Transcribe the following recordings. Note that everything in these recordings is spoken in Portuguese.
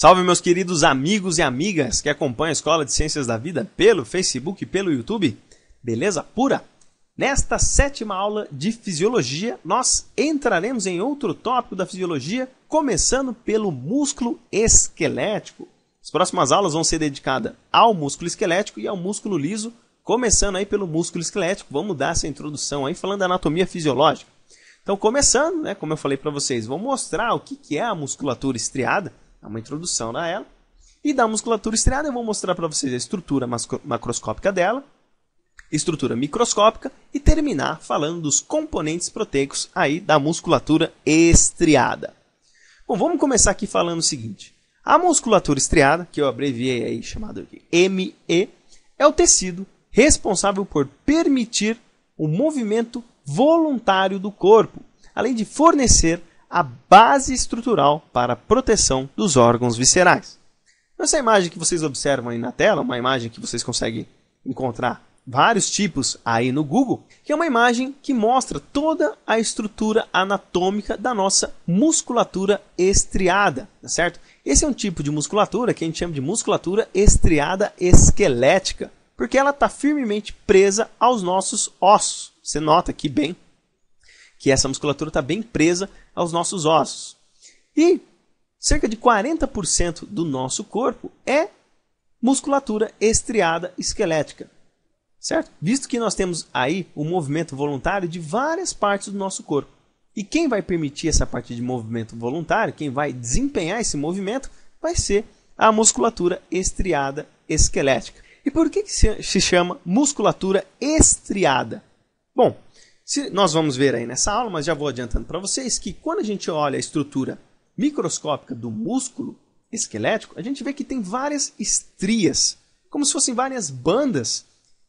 Salve, meus queridos amigos e amigas que acompanham a Escola de Ciências da Vida pelo Facebook e pelo YouTube. Beleza pura? Nesta sétima aula de fisiologia, nós entraremos em outro tópico da fisiologia, começando pelo músculo esquelético. As próximas aulas vão ser dedicadas ao músculo esquelético e ao músculo liso, começando aí pelo músculo esquelético. Vamos dar essa introdução aí falando da anatomia fisiológica. Então, começando, né, como eu falei para vocês, vou mostrar o que é a musculatura estriada é uma introdução a ela. E da musculatura estriada eu vou mostrar para vocês a estrutura macroscópica dela, estrutura microscópica e terminar falando dos componentes proteicos aí da musculatura estriada. Bom, vamos começar aqui falando o seguinte. A musculatura estriada, que eu abreviei aí chamado de ME, é o tecido responsável por permitir o movimento voluntário do corpo, além de fornecer a base estrutural para a proteção dos órgãos viscerais. Então, essa imagem que vocês observam aí na tela, uma imagem que vocês conseguem encontrar vários tipos aí no Google, que é uma imagem que mostra toda a estrutura anatômica da nossa musculatura estriada, tá certo? Esse é um tipo de musculatura que a gente chama de musculatura estriada esquelética, porque ela está firmemente presa aos nossos ossos. Você nota aqui bem que essa musculatura está bem presa aos nossos ossos. E cerca de 40% do nosso corpo é musculatura estriada esquelética. Certo? Visto que nós temos aí o um movimento voluntário de várias partes do nosso corpo. E quem vai permitir essa parte de movimento voluntário, quem vai desempenhar esse movimento, vai ser a musculatura estriada esquelética. E por que, que se chama musculatura estriada? Bom, se, nós vamos ver aí nessa aula, mas já vou adiantando para vocês que quando a gente olha a estrutura microscópica do músculo esquelético, a gente vê que tem várias estrias, como se fossem várias bandas,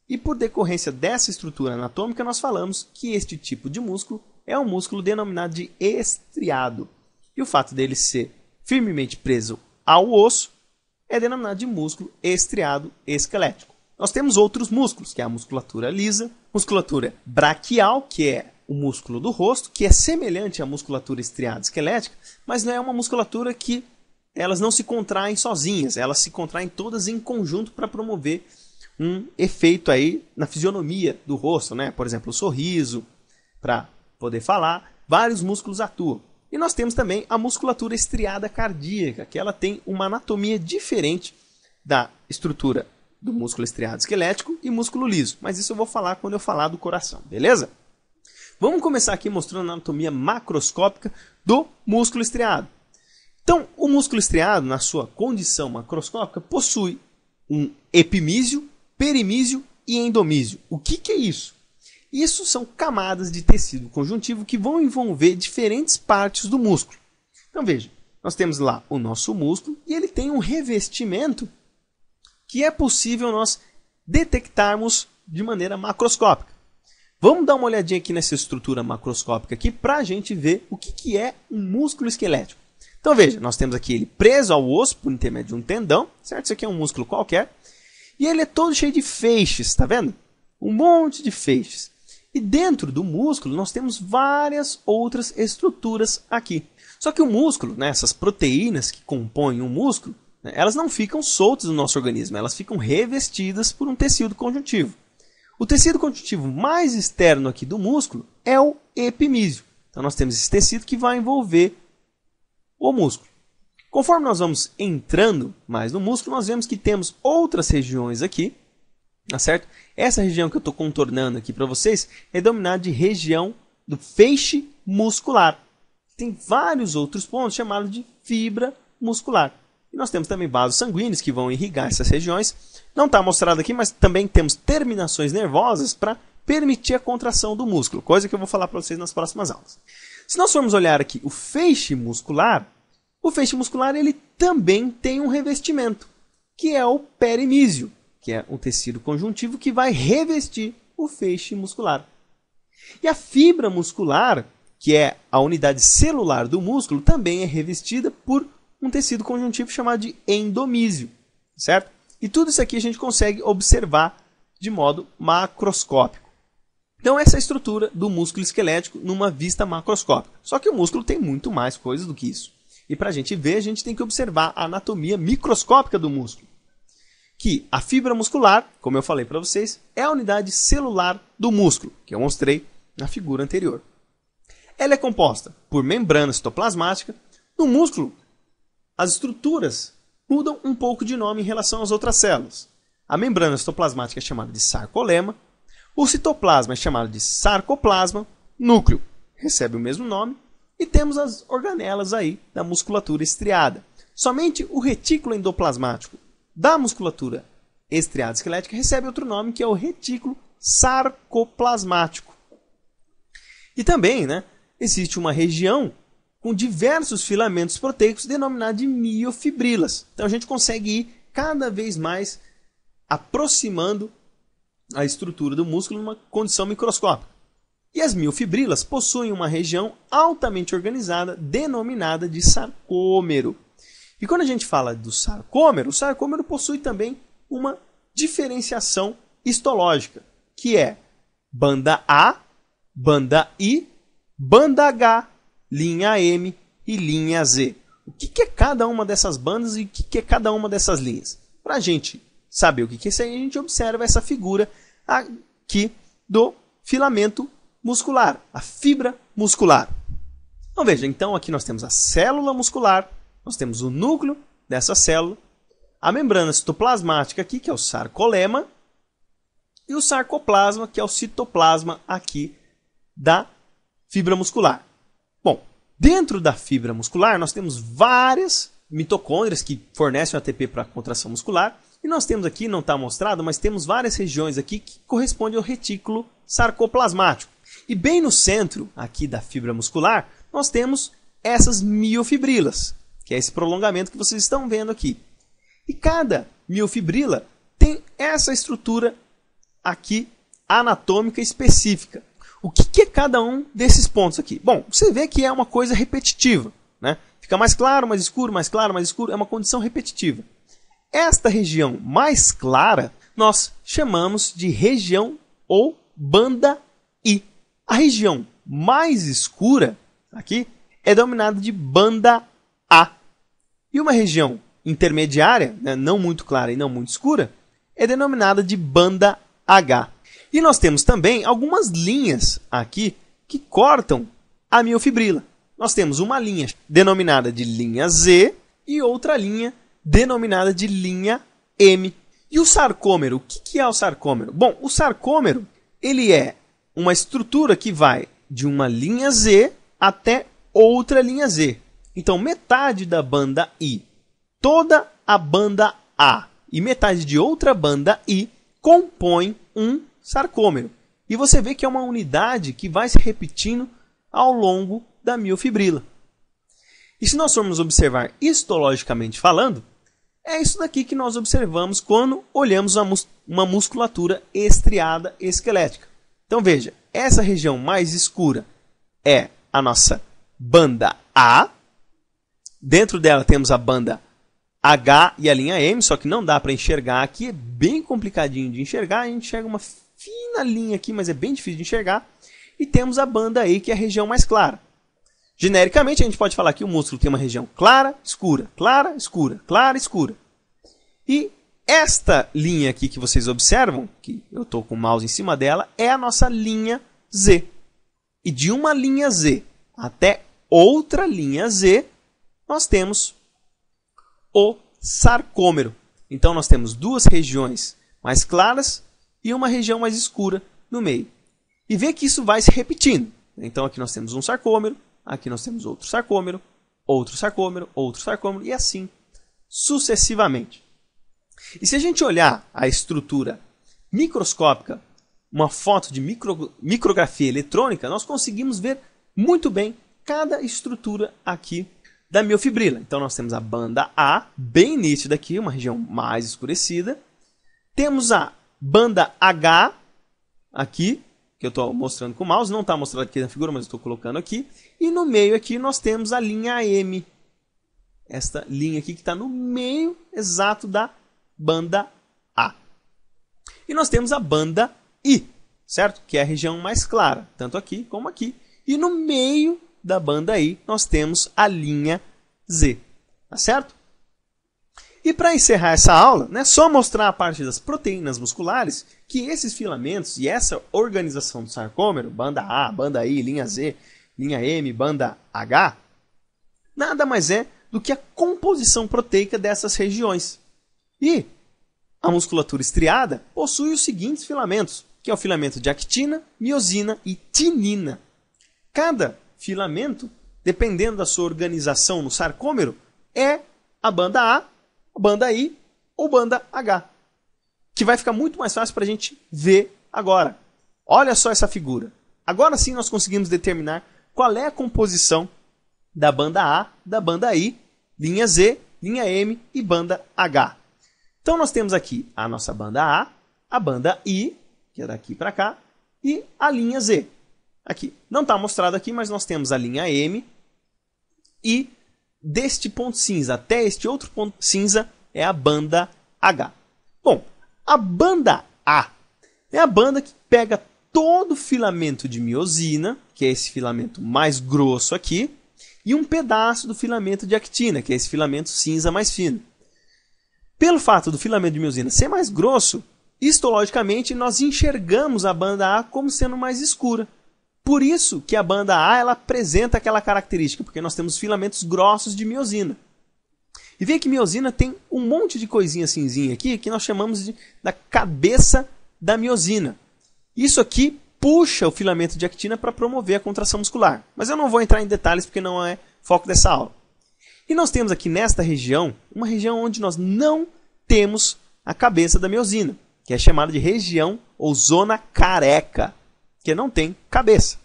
e por decorrência dessa estrutura anatômica, nós falamos que este tipo de músculo é um músculo denominado de estriado. E o fato dele ser firmemente preso ao osso é denominado de músculo estriado esquelético. Nós temos outros músculos, que é a musculatura lisa, musculatura braquial, que é o músculo do rosto, que é semelhante à musculatura estriada esquelética, mas não é uma musculatura que elas não se contraem sozinhas, elas se contraem todas em conjunto para promover um efeito aí na fisionomia do rosto, né? Por exemplo, o sorriso, para poder falar, vários músculos atuam. E nós temos também a musculatura estriada cardíaca, que ela tem uma anatomia diferente da estrutura do músculo estriado esquelético e músculo liso, mas isso eu vou falar quando eu falar do coração, beleza? Vamos começar aqui mostrando a anatomia macroscópica do músculo estriado. Então, o músculo estriado, na sua condição macroscópica, possui um epimísio, perimísio e endomísio. O que, que é isso? Isso são camadas de tecido conjuntivo que vão envolver diferentes partes do músculo. Então veja, nós temos lá o nosso músculo e ele tem um revestimento que é possível nós detectarmos de maneira macroscópica. Vamos dar uma olhadinha aqui nessa estrutura macroscópica aqui para a gente ver o que, que é um músculo esquelético. Então veja, nós temos aqui ele preso ao osso por intermédio de um tendão, certo? Isso aqui é um músculo qualquer. E ele é todo cheio de feixes, tá vendo? Um monte de feixes. E dentro do músculo nós temos várias outras estruturas aqui. Só que o músculo, né, essas proteínas que compõem o músculo, né? elas não ficam soltas no nosso organismo, elas ficam revestidas por um tecido conjuntivo. O tecido conjuntivo mais externo aqui do músculo é o epimísio. Então nós temos esse tecido que vai envolver o músculo. Conforme nós vamos entrando mais no músculo, nós vemos que temos outras regiões aqui, tá certo? Essa região que eu estou contornando aqui para vocês é denominada de região do feixe muscular. Tem vários outros pontos chamados de fibra muscular. E nós temos também vasos sanguíneos que vão irrigar essas regiões. Não está mostrado aqui, mas também temos terminações nervosas para permitir a contração do músculo, coisa que eu vou falar para vocês nas próximas aulas. Se nós formos olhar aqui o feixe muscular, o feixe muscular ele também tem um revestimento, que é o perimísio, que é um tecido conjuntivo que vai revestir o feixe muscular. E a fibra muscular, que é a unidade celular do músculo, também é revestida por um tecido conjuntivo chamado de endomísio, certo? E tudo isso aqui a gente consegue observar de modo macroscópico. Então, essa é a estrutura do músculo esquelético numa vista macroscópica. Só que o músculo tem muito mais coisas do que isso. E para a gente ver, a gente tem que observar a anatomia microscópica do músculo. Que a fibra muscular, como eu falei para vocês, é a unidade celular do músculo, que eu mostrei na figura anterior. Ela é composta por membrana citoplasmática. No músculo, as estruturas mudam um pouco de nome em relação às outras células. A membrana citoplasmática é chamada de sarcolema, o citoplasma é chamado de sarcoplasma, núcleo recebe o mesmo nome, e temos as organelas aí da musculatura estriada. Somente o retículo endoplasmático da musculatura estriada esquelética recebe outro nome que é o retículo sarcoplasmático. E também né, existe uma região com diversos filamentos proteicos denominados de miofibrilas. Então a gente consegue ir cada vez mais aproximando a estrutura do músculo numa condição microscópica. E as miofibrilas possuem uma região altamente organizada denominada de sarcômero. E quando a gente fala do sarcômero, o sarcômero possui também uma diferenciação histológica, que é banda A, banda I, banda H linha M e linha Z. O que, é cada uma dessas bandas e o que, é cada uma dessas linhas? Para a gente saber o que, que é isso, a gente observa essa figura aqui do filamento muscular, a fibra muscular. Então veja, então aqui nós temos a célula muscular, nós temos o núcleo dessa célula, a membrana citoplasmática aqui, que é o sarcolema, e o sarcoplasma, que é o citoplasma aqui da fibra muscular. Dentro da fibra muscular, nós temos várias mitocôndrias que fornecem ATP para a contração muscular. E nós temos aqui, não está mostrado, mas temos várias regiões aqui que correspondem ao retículo sarcoplasmático. E bem no centro aqui da fibra muscular, nós temos essas miofibrilas, que é esse prolongamento que vocês estão vendo aqui. E cada miofibrila tem essa estrutura aqui anatômica específica. O que, que é cada um desses pontos aqui? Bom, você vê que é uma coisa repetitiva. Né? Fica mais claro, mais escuro, mais claro, mais escuro. É uma condição repetitiva. Esta região mais clara nós chamamos de região ou banda I. A região mais escura aqui é denominada de banda A. E uma região intermediária, né, não muito clara e não muito escura, é denominada de banda H. E nós temos também algumas linhas aqui que cortam a miofibrila. Nós temos uma linha denominada de linha Z e outra linha denominada de linha M. E o sarcômero? O que é o sarcômero? Bom, o sarcômero ele é uma estrutura que vai de uma linha Z até outra linha Z. Então, metade da banda I, toda a banda A e metade de outra banda I compõem um sarcômero. E você vê que é uma unidade que vai se repetindo ao longo da miofibrila. E se nós formos observar histologicamente falando, é isso daqui que nós observamos quando olhamos uma musculatura estriada esquelética. Então veja, essa região mais escura é a nossa banda A. Dentro dela temos a banda H e a linha M, só que não dá para enxergar aqui, é bem complicadinho de enxergar, a gente enxerga uma fina linha aqui, mas é bem difícil de enxergar. E temos a banda aí que é a região mais clara. Genericamente, a gente pode falar que o músculo tem uma região clara, escura, clara, escura, clara, escura. E esta linha aqui que vocês observam, que eu estou com o mouse em cima dela, é a nossa linha Z. E de uma linha Z até outra linha Z, nós temos o sarcômero. Então, nós temos duas regiões mais claras e uma região mais escura no meio. E vê que isso vai se repetindo. Então aqui nós temos um sarcômero, aqui nós temos outro sarcômero, outro sarcômero, outro sarcômero e assim sucessivamente. E se a gente olhar a estrutura microscópica, uma foto de micro, micrografia eletrônica, nós conseguimos ver muito bem cada estrutura aqui da miofibrila. Então nós temos a banda A, bem nítida aqui, uma região mais escurecida. Temos a banda H, aqui, que eu estou mostrando com o mouse, não está mostrado aqui na figura, mas estou colocando aqui. E no meio aqui nós temos a linha M, esta linha aqui que está no meio exato da banda A. E nós temos a banda I, certo? Que é a região mais clara, tanto aqui como aqui. E no meio da banda I nós temos a linha Z, tá certo? E para encerrar essa aula, né, só mostrar a parte das proteínas musculares, que esses filamentos e essa organização do sarcômero, banda A, banda I, linha Z, linha M, banda H, nada mais é do que a composição proteica dessas regiões. E a musculatura estriada possui os seguintes filamentos, que é o filamento de actina, miosina e tinina. Cada filamento, dependendo da sua organização no sarcômero, é a banda A banda I ou banda H, que vai ficar muito mais fácil para a gente ver agora. Olha só essa figura. Agora sim nós conseguimos determinar qual é a composição da banda A, da banda I, linha Z, linha M e banda H. Então nós temos aqui a nossa banda A, a banda I, que é daqui para cá, e a linha Z. Aqui. Não está mostrado aqui, mas nós temos a linha M e deste ponto cinza até este outro ponto cinza é a banda H. Bom, a banda A é a banda que pega todo o filamento de miosina, que é esse filamento mais grosso aqui, e um pedaço do filamento de actina, que é esse filamento cinza mais fino. Pelo fato do filamento de miosina ser mais grosso, histologicamente nós enxergamos a banda A como sendo mais escura. Por isso que a banda A ela apresenta aquela característica, porque nós temos filamentos grossos de miosina. E veja que miosina tem um monte de coisinha cinzinha aqui que nós chamamos de, da cabeça da miosina. Isso aqui puxa o filamento de actina para promover a contração muscular. Mas eu não vou entrar em detalhes porque não é foco dessa aula. E nós temos aqui nesta região, uma região onde nós não temos a cabeça da miosina, que é chamada de região ou zona careca que não tem cabeça.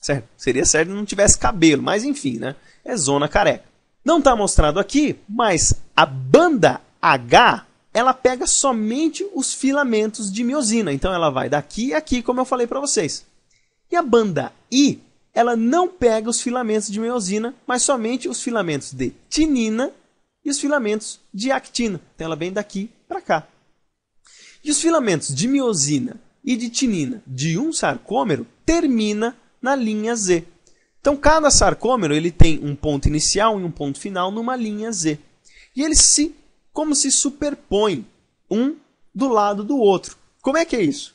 Certo? Seria certo se não tivesse cabelo, mas enfim, né? É zona careca. Não está mostrado aqui, mas a banda H ela pega somente os filamentos de miosina. Então ela vai daqui a aqui, como eu falei para vocês. E a banda I ela não pega os filamentos de miosina, mas somente os filamentos de tinina e os filamentos de actina. Então ela vem daqui para cá. E os filamentos de miosina e de tinina de um sarcômero termina na linha Z. Então, cada sarcômero ele tem um ponto inicial e um ponto final numa linha Z. E eles se, como se superpõem um do lado do outro. Como é que é isso?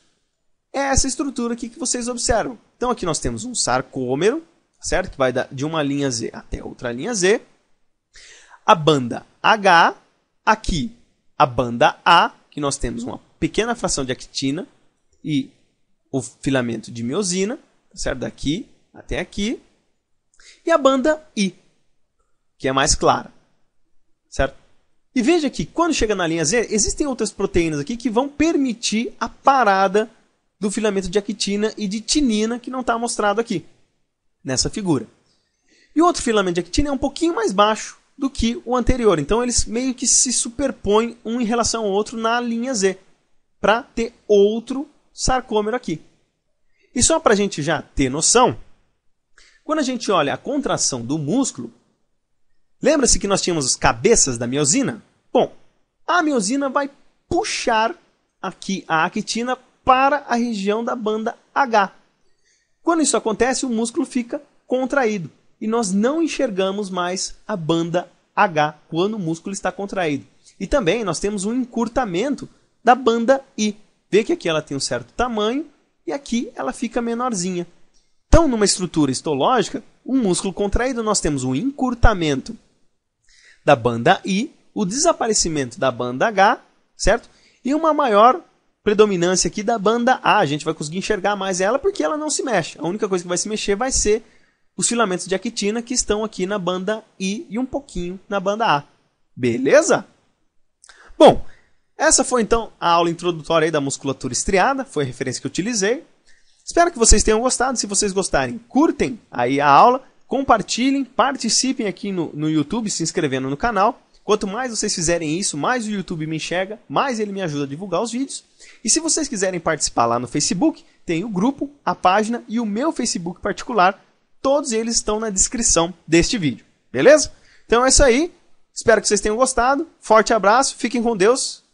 É essa estrutura aqui que vocês observam. Então, aqui nós temos um sarcômero, certo? Que vai de uma linha Z até outra linha Z. A banda H, aqui a banda A, que nós temos uma pequena fração de actina, e o filamento de miosina, tá certo? Daqui até aqui. E a banda I, que é mais clara, certo? E veja que quando chega na linha Z, existem outras proteínas aqui que vão permitir a parada do filamento de actina e de tinina que não está mostrado aqui, nessa figura. E o outro filamento de actina é um pouquinho mais baixo do que o anterior. Então eles meio que se superpõem um em relação ao outro na linha Z, para ter outro sarcômero aqui. E só para a gente já ter noção, quando a gente olha a contração do músculo, lembra-se que nós tínhamos as cabeças da miosina? Bom, a miosina vai puxar aqui a actina para a região da banda H. Quando isso acontece, o músculo fica contraído e nós não enxergamos mais a banda H quando o músculo está contraído. E também nós temos um encurtamento da banda I vê que aqui ela tem um certo tamanho e aqui ela fica menorzinha. Então, numa estrutura histológica, um músculo contraído, nós temos um encurtamento da banda I, o desaparecimento da banda H, certo? E uma maior predominância aqui da banda A. A gente vai conseguir enxergar mais ela porque ela não se mexe. A única coisa que vai se mexer vai ser os filamentos de actina que estão aqui na banda I e um pouquinho na banda A. Beleza? Bom, essa foi então a aula introdutória da musculatura estriada, foi a referência que eu utilizei. Espero que vocês tenham gostado. Se vocês gostarem, curtem aí a aula, compartilhem, participem aqui no, no YouTube, se inscrevendo no canal. Quanto mais vocês fizerem isso, mais o YouTube me enxerga, mais ele me ajuda a divulgar os vídeos. E se vocês quiserem participar lá no Facebook, tem o grupo, a página e o meu Facebook particular. Todos eles estão na descrição deste vídeo, beleza? Então é isso aí. Espero que vocês tenham gostado. Forte abraço, fiquem com Deus